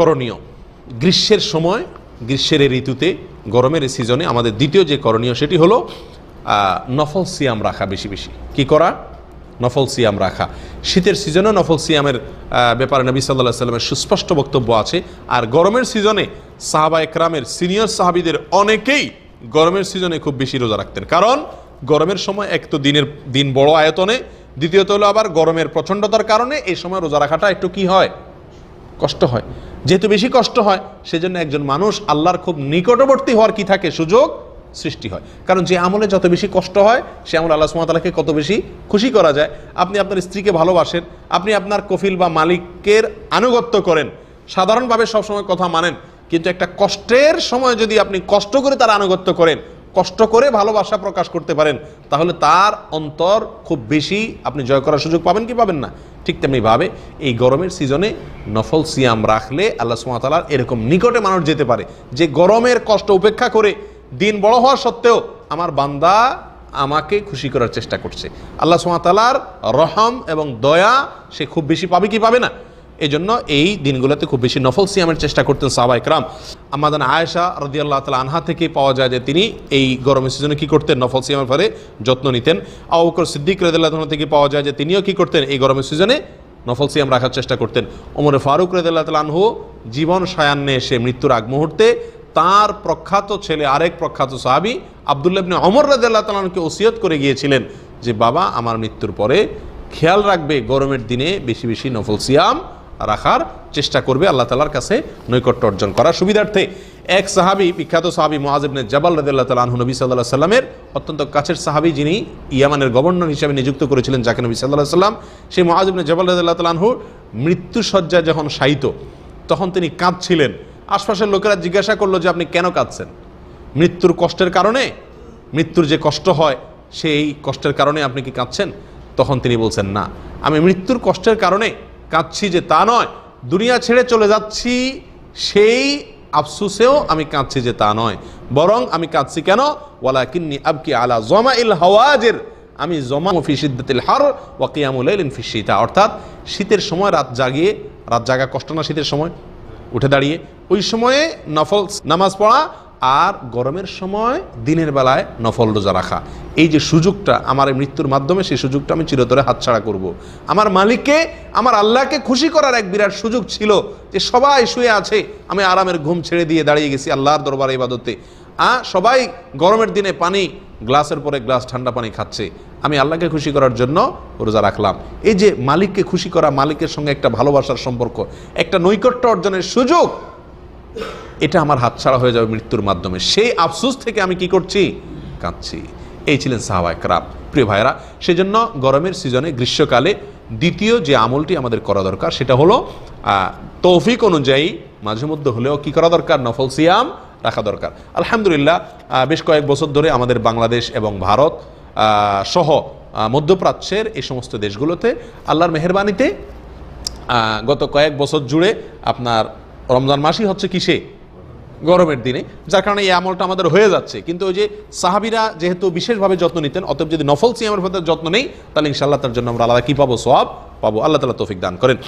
করণীয় গ্রীষ্মের সময় গ্রীষ্মের এই ঋতুতে গরমের সিজনে আমাদের দ্বিতীয় যে করণীয় সেটি হলো নফল সিয়াম রাখা বেশি বেশি কি করা নফল সিয়াম রাখা শীতের সিজনেও নফল সিয়ামের ব্যাপারে নবী সাল্লাহ সাল্লামের সুস্পষ্ট বক্তব্য আছে আর গরমের সিজনে সাহাবা একরামের সিনিয়র সাহাবিদের অনেকেই গরমের সিজনে খুব বেশি রোজা রাখতেন কারণ গরমের সময় এক তো দিনের দিন বড় আয়তনে দ্বিতীয়ত হলো আবার গরমের প্রচণ্ডতার কারণে এই সময় রোজা রাখাটা একটু কি হয় কষ্ট হয় যেহেতু বেশি কষ্ট হয় সেজন্য একজন মানুষ আল্লাহর খুব নিকটবর্তী হওয়ার কি থাকে সুযোগ সৃষ্টি হয় কারণ যে আমলে যত বেশি কষ্ট হয় সে আমল আল্লাহ সুমাতালাকে কত বেশি খুশি করা যায় আপনি আপনার স্ত্রীকে ভালোবাসেন আপনি আপনার কফিল বা মালিকের আনুগত্য করেন সাধারণভাবে সবসময় কথা মানেন কিন্তু একটা কষ্টের সময় যদি আপনি কষ্ট করে তার আনুগত্য করেন কষ্ট করে ভালোবাসা প্রকাশ করতে পারেন তাহলে তার অন্তর খুব বেশি আপনি জয় করার সুযোগ পাবেন কি পাবেন না ঠিক তেমনিভাবে এই গরমের সিজনে নফল সিয়াম রাখলে আল্লাহ সুমাতালার এরকম নিকটে মানুষ যেতে পারে যে গরমের কষ্ট উপেক্ষা করে দিন বড় হওয়া সত্ত্বেও আমার বান্দা আমাকে খুশি করার চেষ্টা করছে আল্লাহ সুমাতালার রহম এবং দয়া সে খুব বেশি পাবে কি পাবে না এই জন্য এই দিনগুলোতে খুব বেশি নফল সিয়ামের চেষ্টা করতেন সাহবা ইকরাম আমাদের আয়েশা রদিয়াল্লাহ তালা আনহা থেকে পাওয়া যায় যে তিনি এই গরমের সিজনে কী করতেন নফল সিয়ামের ফলে যত্ন নিতেন আউকর সিদ্দিক রদিয়াল্লাহ থেকে পাওয়া যায় যে তিনিও কী করতেন এই গরমের সিজনে নফল সিয়াম রাখার চেষ্টা করতেন ওমর ফারুক রদিয়াল্লাহ তালা আনহু জীবন সায়ান্নে এসে মৃত্যুর আগ মুহূর্তে তার প্রখ্যাত ছেলে আরেক প্রখ্যাত সাহাবি আবদুল্লাবনে অমর রাজাল্লাহ তালানকে ওসিয়ত করে গিয়েছিলেন যে বাবা আমার মৃত্যুর পরে খেয়াল রাখবে গরমের দিনে বেশি বেশি নফল সিয়াম রাখার চেষ্টা করবে আল্লাহ তালার কাছে নৈকট্য অর্জন করার সুবিধার্থে এক সাহাবি বিখ্যাত সাহাবি মহাজিবনে জবাল রদুল্লাহ তালাহ নবী সাল্লাহ সাল্লামের অত্যন্ত কাছের সাহাবি যিনি ইয়ামানের গভর্নর হিসাবে নিযুক্ত করেছিলেন যাকে নবী সাল্লাহ সাল্লাম সেই মহাজিবনে জবাল রদুল্লাহ মৃত্যু মৃত্যুসজ্জায় যখন সাহিত তখন তিনি কাঁদছিলেন আশপাশের লোকেরা জিজ্ঞাসা করলো যে আপনি কেন কাঁদছেন মৃত্যুর কষ্টের কারণে মৃত্যুর যে কষ্ট হয় সেই কষ্টের কারণে আপনি কি কাঁদছেন তখন তিনি বলছেন না আমি মৃত্যুর কষ্টের কারণে কাঁদছি যে তা নয় দুনিয়া ছেড়ে চলে যাচ্ছি সেই আফসুসেও আমি কাঁদছি যে তা নয় বরং আমি কাঁদছি কেন ওয়ালা কিন্নি আবকি আলা জমা ইল হওয়াজের আমি জমা ফি সিদ্দাতিল হার ওয়া কিয়ামুলাইলিন ফি অর্থাৎ শীতের সময় রাত জাগিয়ে রাত জাগা কষ্ট না শীতের সময় উঠে দাঁড়িয়ে ওই সময়ে নফল নামাজ পড়া আর গরমের সময় দিনের বেলায় নফল রোজা রাখা এই যে সুযোগটা আমার মৃত্যুর মাধ্যমে সেই সুযোগটা আমি চিরতরে হাতছাড়া করব। আমার মালিককে আমার আল্লাহকে খুশি করার এক বিরাট সুযোগ ছিল যে সবাই শুয়ে আছে আমি আরামের ঘুম ছেড়ে দিয়ে দাঁড়িয়ে গেছি আল্লাহর দরবার ইবাদতে আ সবাই গরমের দিনে পানি গ্লাসের পরে গ্লাস ঠান্ডা পানি খাচ্ছে আমি আল্লাহকে খুশি করার জন্য রোজা রাখলাম এই যে মালিককে খুশি করা মালিকের সঙ্গে একটা ভালোবাসার সম্পর্ক একটা নৈকট্য অর্জনের সুযোগ এটা আমার হাতছাড়া হয়ে যাবে মৃত্যুর মাধ্যমে সেই আফসোস থেকে আমি কি করছি কাঁদছি এই ছিলেন সাহাবায় ক্রাব প্রিয় ভাইরা সেজন্য গরমের সিজনে গ্রীষ্মকালে দ্বিতীয় যে আমলটি আমাদের করা দরকার সেটা হলো তৌফিক অনুযায়ী মাঝে মধ্যে হলেও কি করা দরকার নফল সিয়াম রাখা দরকার আলহামদুলিল্লাহ বেশ কয়েক বছর ধরে আমাদের বাংলাদেশ এবং ভারত সহ মধ্যপ্রাচ্যের এই সমস্ত দেশগুলোতে আল্লাহর মেহরবানিতে গত কয়েক বছর জুড়ে আপনার রমজান মাসই হচ্ছে কিসে গরমের দিনে যার কারণে এই আমলটা আমাদের হয়ে যাচ্ছে কিন্তু ওই যে সাহাবিরা যেহেতু বিশেষভাবে যত্ন নিতেন অতএব যদি নফল সিয়ামের প্রতি যত্ন নেই তাহলে ইনশাআল্লাহ তার জন্য আমরা আলাদা কী পাবো সব পাবো আল্লাহ তালা তৌফিক দান করেন